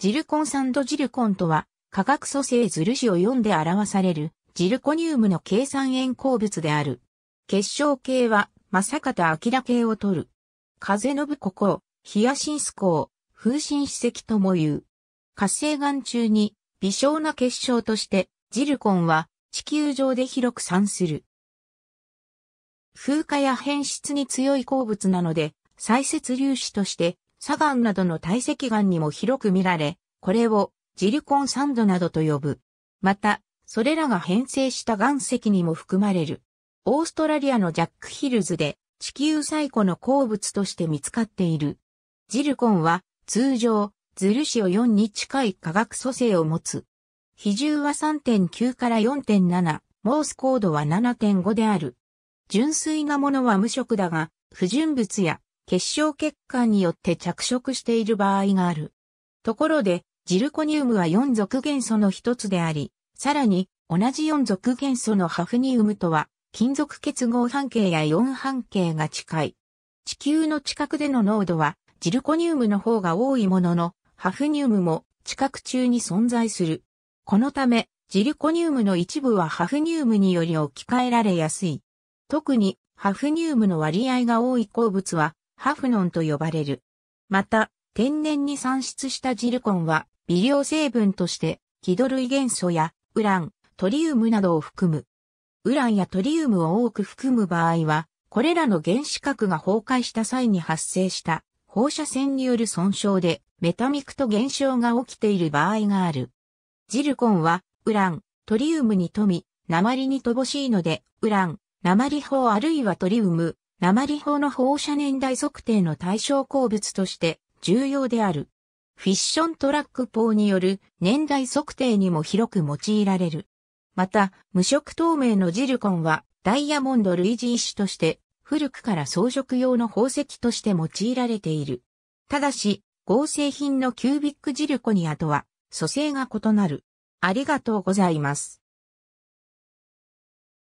ジルコン酸とジルコンとは、化学組成ずるしを読んで表される、ジルコニウムの計算塩鉱物である。結晶系は、まさか方明系を取る。風の部ここ、ヒアシンス港、風神史跡とも言う。活性岩中に、微小な結晶として、ジルコンは、地球上で広く散する。風化や変質に強い鉱物なので、再設粒子として砂岩などの堆積岩にも広く見られ、これをジリコンサンドなどと呼ぶ。また、それらが変成した岩石にも含まれる。オーストラリアのジャックヒルズで地球最古の鉱物として見つかっている。ジルコンは通常、ズルシオ4に近い化学組成を持つ。比重は3.9から4.7、モース高度は7.5である。純粋なものは無色だが、不純物や結晶血管によって着色している場合がある。ところで、ジルコニウムは4族元素の一つであり、さらに、同じ4族元素のハフニウムとは、金属結合半径やイオン半径が近い。地球の近くでの濃度は、ジルコニウムの方が多いものの、ハフニウムも地殻中に存在する。このため、ジルコニウムの一部はハフニウムにより置き換えられやすい。特に、ハフニウムの割合が多い鉱物は、ハフノンと呼ばれる。また、天然に産出したジルコンは、微量成分として、気土類元素や、ウラン、トリウムなどを含む。ウランやトリウムを多く含む場合は、これらの原子核が崩壊した際に発生した放射線による損傷でメタミクト現象が起きている場合がある。ジルコンはウラン、トリウムに富み、鉛に乏しいので、ウラン、鉛法あるいはトリウム、鉛砲の放射年代測定の対象鉱物として重要である。フィッショントラック砲による年代測定にも広く用いられる。また、無色透明のジルコンはダイヤモンド類似石として古くから装飾用の宝石として用いられている。ただし、合成品のキュービックジルコニアとは組成が異なる。ありがとうございます。